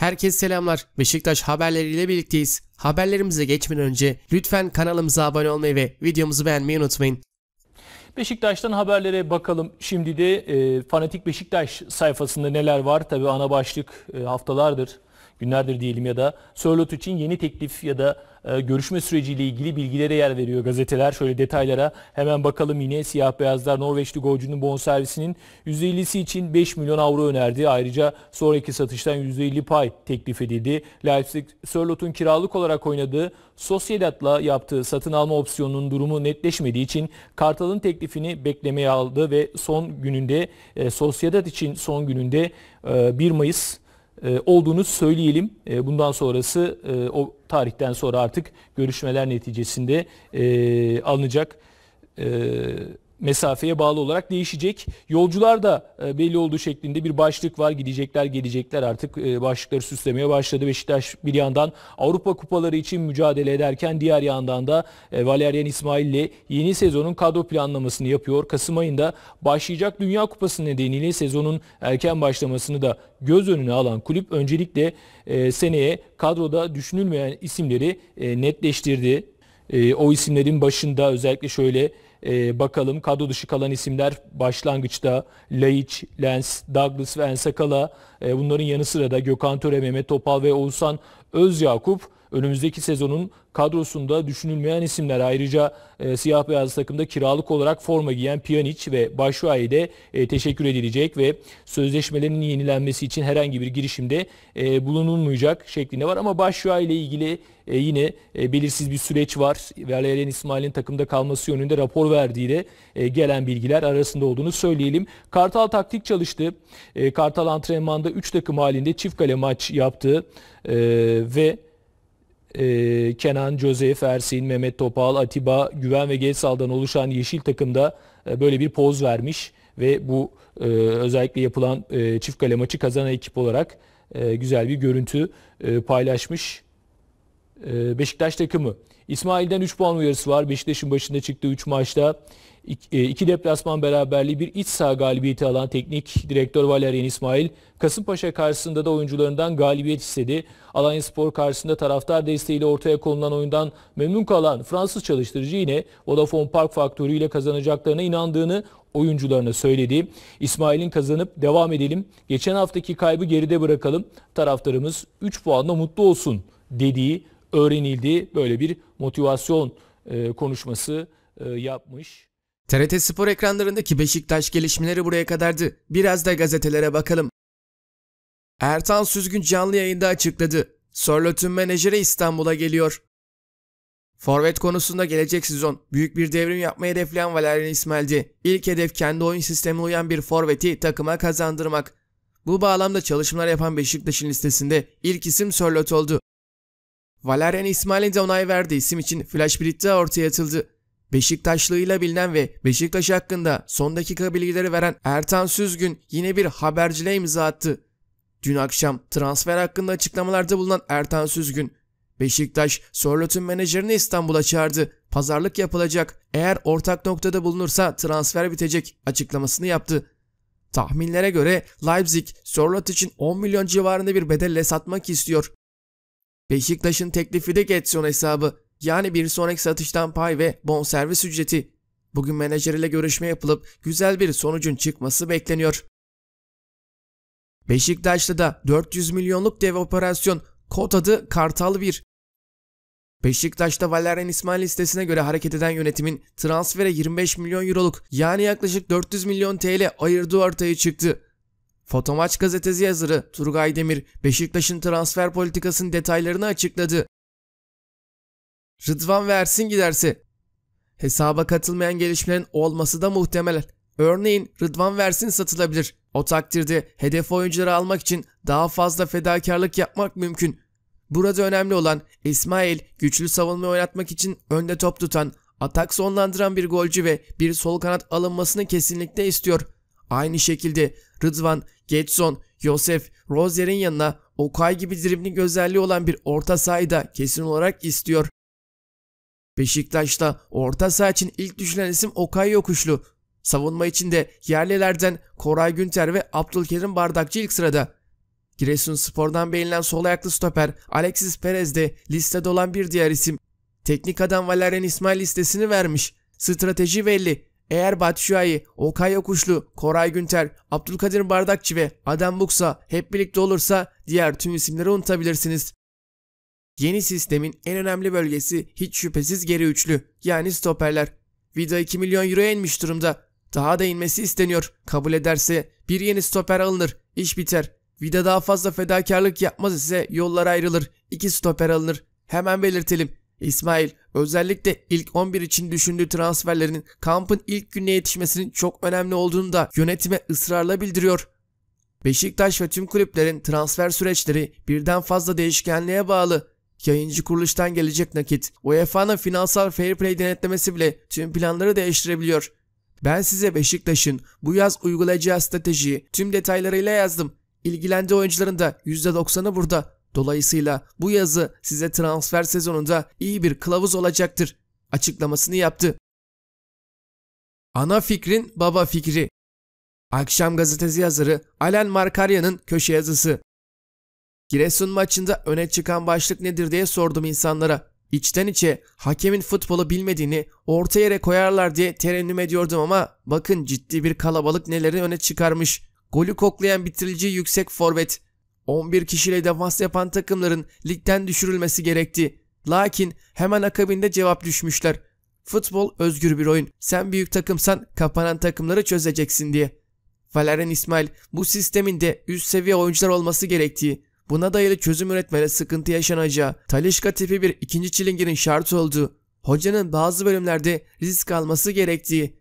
Herkese selamlar. Beşiktaş haberleriyle birlikteyiz. Haberlerimize geçmeden önce lütfen kanalımıza abone olmayı ve videomuzu beğenmeyi unutmayın. Beşiktaş'tan haberlere bakalım. Şimdi de e, Fanatik Beşiktaş sayfasında neler var? Tabii ana başlık e, haftalardır günlerdir diyelim ya da Sörlot için yeni teklif ya da e, görüşme süreciyle ilgili bilgilere yer veriyor gazeteler. Şöyle detaylara hemen bakalım yine siyah beyazlar Norveçli golcünün bonservisinin %50'si için 5 milyon avro önerdi. Ayrıca sonraki satıştan %50 pay teklif edildi. Leipzig Sörlot'un kiralık olarak oynadığı Sociedad'la yaptığı satın alma opsiyonunun durumu netleşmediği için Kartal'ın teklifini beklemeye aldı ve son gününde e, Sociedad için son gününde e, 1 Mayıs e, olduğunu söyleyelim. E, bundan sonrası e, o tarihten sonra artık görüşmeler neticesinde alınacak mesafeye bağlı olarak değişecek. Yolcular da e, belli olduğu şeklinde bir başlık var. Gidecekler gelecekler artık e, başlıkları süslemeye başladı. Beşiktaş bir yandan Avrupa kupaları için mücadele ederken diğer yandan da e, Valerian İsmail ile yeni sezonun kadro planlamasını yapıyor. Kasım ayında başlayacak Dünya Kupası nedeniyle sezonun erken başlamasını da göz önüne alan kulüp öncelikle seneye kadroda düşünülmeyen isimleri netleştirdi. O isimlerin başında özellikle şöyle e, bakalım kadro dışı kalan isimler başlangıçta Laiç, Lens, Douglas ve Ensakala. E, bunların yanı sıra da Gökhan Töre, Mehmet Topal ve Oğuzhan Özyakup Önümüzdeki sezonun kadrosunda düşünülmeyen isimler ayrıca e, siyah beyaz takımda kiralık olarak forma giyen Pjanic ve Başuay de e, teşekkür edilecek ve sözleşmelerinin yenilenmesi için herhangi bir girişimde e, bulunulmayacak şeklinde var ama Başuay ile ilgili e, yine e, belirsiz bir süreç var. Valerian İsmail'in takımda kalması yönünde rapor verdiği de e, gelen bilgiler arasında olduğunu söyleyelim. Kartal taktik çalıştı. E, Kartal antrenmanda 3 takım halinde çift kale maç yaptı e, ve e, Kenan, Josef, Ersin, Mehmet Topal, Atiba, Güven ve Getsal'dan oluşan yeşil takımda e, böyle bir poz vermiş ve bu e, özellikle yapılan e, çift kale maçı kazanan ekip olarak e, güzel bir görüntü e, paylaşmış e, Beşiktaş takımı. İsmail'den 3 puan uyarısı var. Beşiktaş'ın başında çıktığı 3 maçta. E, iki deplasman beraberliği bir iç saha galibiyeti alan teknik direktör Valerian İsmail, Kasımpaşa karşısında da oyuncularından galibiyet istedi. Alanya Spor karşısında taraftar desteğiyle ortaya konulan oyundan memnun kalan Fransız çalıştırıcı yine Vodafone Park faktörüyle kazanacaklarına inandığını oyuncularına söyledi. İsmail'in kazanıp devam edelim. Geçen haftaki kaybı geride bırakalım. Taraftarımız 3 puanla mutlu olsun dediği öğrenildi. Böyle bir motivasyon e, konuşması e, yapmış. TRT Spor ekranlarındaki Beşiktaş gelişmeleri buraya kadardı. Biraz da gazetelere bakalım. Ertan Süzgün canlı yayında açıkladı. Sorlot'un menajeri İstanbul'a geliyor. Forvet konusunda gelecek sezon büyük bir devrim yapmayı hedefleyen Valerian İsmail'di. İlk hedef kendi oyun sistemine uyan bir forveti takıma kazandırmak. Bu bağlamda çalışmalar yapan Beşiktaş'ın listesinde ilk isim Sörlot oldu. Valerian İsmail'in de onay verdiği isim için Flash Brit'te ortaya atıldı. Beşiktaşlığıyla bilinen ve Beşiktaş hakkında son dakika bilgileri veren Ertan Süzgün yine bir haberciliğe imza attı. Dün akşam transfer hakkında açıklamalarda bulunan Ertan Süzgün, Beşiktaş, Sorlot'un menajerini İstanbul'a çağırdı. Pazarlık yapılacak. Eğer ortak noktada bulunursa transfer bitecek açıklamasını yaptı. Tahminlere göre Leipzig, Sorlot için 10 milyon civarında bir bedelle satmak istiyor. Beşiktaş'ın teklifi de Getson hesabı. Yani bir sonraki satıştan pay ve bonservis ücreti. Bugün menajer ile görüşme yapılıp güzel bir sonucun çıkması bekleniyor. Beşiktaş'ta da 400 milyonluk dev operasyon kod adı Kartal 1. Beşiktaş'ta Valerian İsmail listesine göre hareket eden yönetimin transfere 25 milyon euroluk yani yaklaşık 400 milyon TL ayırdığı ortaya çıktı. Fotomaç gazetesi yazarı Turgay Demir, Beşiktaş'ın transfer politikasının detaylarını açıkladı. Rıdvan versin giderse hesaba katılmayan gelişmelerin olması da muhtemel. Örneğin Rıdvan Versin satılabilir. O takdirde hedef oyuncuları almak için daha fazla fedakarlık yapmak mümkün. Burada önemli olan İsmail güçlü savunma oynatmak için önde top tutan, atak sonlandıran bir golcü ve bir sol kanat alınmasını kesinlikle istiyor. Aynı şekilde Rıdvan, Getson, Yosef, Rozier'in yanına Okay gibi dribling özelliği olan bir orta sahayı da kesin olarak istiyor. Beşiktaş'ta orta saha için ilk düşünen isim Okay Yokuşlu. Savunma içinde yerlilerden Koray Günter ve Abdülkerim Bardakçı ilk sırada. Giresun Spor'dan beğenilen sol ayaklı stoper Alexis Perez de listede olan bir diğer isim. Teknik adam Valerian İsmail listesini vermiş. Strateji belli. Eğer Batshuayi, Okay Okuşlu, Koray Günter, Abdülkadir Bardakçı ve Adem Buksa hep birlikte olursa diğer tüm isimleri unutabilirsiniz. Yeni sistemin en önemli bölgesi hiç şüphesiz geri üçlü yani stoperler. Vida 2 milyon euroya inmiş durumda. Daha da inmesi isteniyor. Kabul ederse bir yeni stoper alınır. iş biter. Vida daha fazla fedakarlık yapmaz ise yollar ayrılır. İki stoper alınır. Hemen belirtelim. İsmail özellikle ilk 11 için düşündüğü transferlerinin kampın ilk gününe yetişmesinin çok önemli olduğunu da yönetime ısrarla bildiriyor. Beşiktaş ve tüm kulüplerin transfer süreçleri birden fazla değişkenliğe bağlı. Yayıncı kuruluştan gelecek nakit, UEFA'nın finansal fair play denetlemesi bile tüm planları değiştirebiliyor. Ben size Beşiktaş'ın bu yaz uygulayacağı stratejiyi tüm detaylarıyla yazdım. İlgilendiği oyuncuların da %90'ı burada. Dolayısıyla bu yazı size transfer sezonunda iyi bir kılavuz olacaktır açıklamasını yaptı. Ana fikrin baba fikri. Akşam gazetesi yazarı Alan Markarya'nın köşe yazısı. Giresun maçında öne çıkan başlık nedir diye sordum insanlara. İçten içe hakemin futbolu bilmediğini orta yere koyarlar diye terennüm ediyordum ama bakın ciddi bir kalabalık neleri öne çıkarmış. Golü koklayan bitirici yüksek forvet, 11 kişiyle defans yapan takımların ligden düşürülmesi gerekti. Lakin hemen akabinde cevap düşmüşler. Futbol özgür bir oyun. Sen büyük takımsan kapanan takımları çözeceksin diye. Valerian İsmail bu sistemin de üst seviye oyuncular olması gerektiği, buna dayalı çözüm üretmede sıkıntı yaşanacağı, Talişka tipi bir ikinci çilingirin şartı olduğu, hocanın bazı bölümlerde risk alması gerektiği,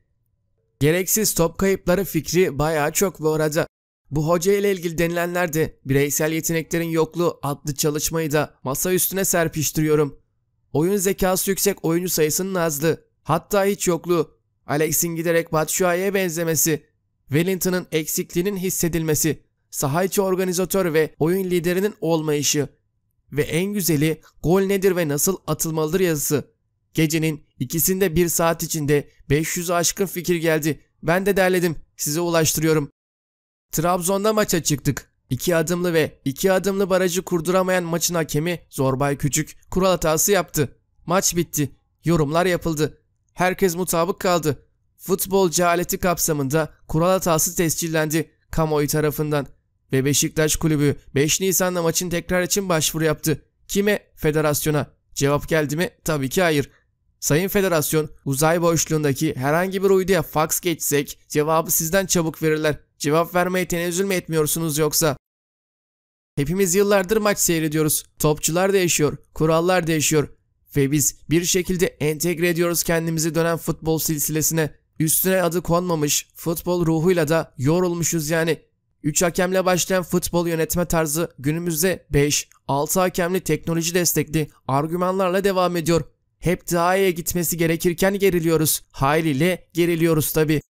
Gereksiz top kayıpları fikri bayağı çok bu arada. Bu hoca ile ilgili denilenler de bireysel yeteneklerin yokluğu adlı çalışmayı da masa üstüne serpiştiriyorum. Oyun zekası yüksek oyuncu sayısının azlığı, hatta hiç yokluğu, Alex'in giderek Batshuayi'ye benzemesi, Wellington'ın eksikliğinin hissedilmesi, saha içi organizatör ve oyun liderinin olmayışı ve en güzeli gol nedir ve nasıl atılmalıdır yazısı. Gecenin ikisinde bir saat içinde 500 aşkın fikir geldi. Ben de derledim. Size ulaştırıyorum. Trabzon'da maça çıktık. İki adımlı ve iki adımlı barajı kurduramayan maçın hakemi Zorbay Küçük kural hatası yaptı. Maç bitti. Yorumlar yapıldı. Herkes mutabık kaldı. Futbol cehaleti kapsamında kural hatası tescillendi kamuoyu tarafından ve Beşiktaş kulübü 5 Nisan'da maçın tekrar için başvuru yaptı. Kime? Federasyona. Cevap geldi mi? Tabii ki hayır. Sayın Federasyon, uzay boşluğundaki herhangi bir uyduya fax geçsek cevabı sizden çabuk verirler. Cevap vermeye tenezzül mü etmiyorsunuz yoksa? Hepimiz yıllardır maç seyrediyoruz. Topçular değişiyor, kurallar değişiyor ve biz bir şekilde entegre ediyoruz kendimizi dönen futbol silsilesine. Üstüne adı konmamış, futbol ruhuyla da yorulmuşuz yani. 3 hakemle başlayan futbol yönetme tarzı günümüzde 5, 6 hakemli teknoloji destekli argümanlarla devam ediyor. Hep daha iyi gitmesi gerekirken geriliyoruz. Haliyle geriliyoruz tabi.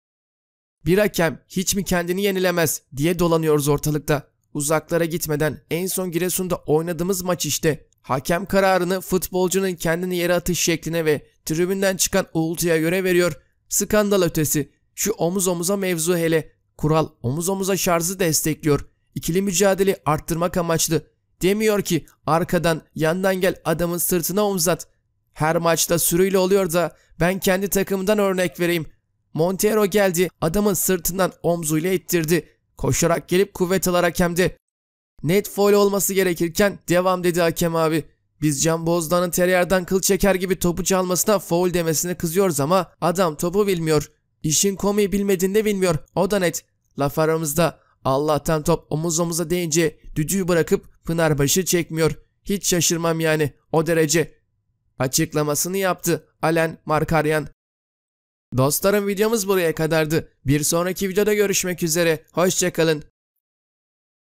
Bir hakem hiç mi kendini yenilemez diye dolanıyoruz ortalıkta. Uzaklara gitmeden en son Giresun'da oynadığımız maç işte. Hakem kararını futbolcunun kendini yere atış şekline ve tribünden çıkan uğultuya göre veriyor. Skandal ötesi. Şu omuz omuza mevzu hele. Kural omuz omuza şarjı destekliyor. İkili mücadele arttırmak amaçlı. Demiyor ki arkadan yandan gel adamın sırtına omzat. Her maçta sürüyle oluyor da ben kendi takımdan örnek vereyim. Montero geldi. Adamın sırtından omzuyla ittirdi. Koşarak gelip kuvvet alarak hemde. Net foil olması gerekirken devam dedi hakem abi. Biz Can Bozdağ'ın tereyardan kıl çeker gibi topu çalmasına foul demesine kızıyoruz ama adam topu bilmiyor. İşin komiği bilmediğini de bilmiyor. O da net. Laf aramızda. Allah'tan top omuz omuza deyince düdüğü bırakıp Pınarbaşı çekmiyor. Hiç şaşırmam yani o derece. Açıklamasını yaptı Alen Markaryan. Dostlarım videomuz buraya kadardı. Bir sonraki videoda görüşmek üzere. Hoşçakalın.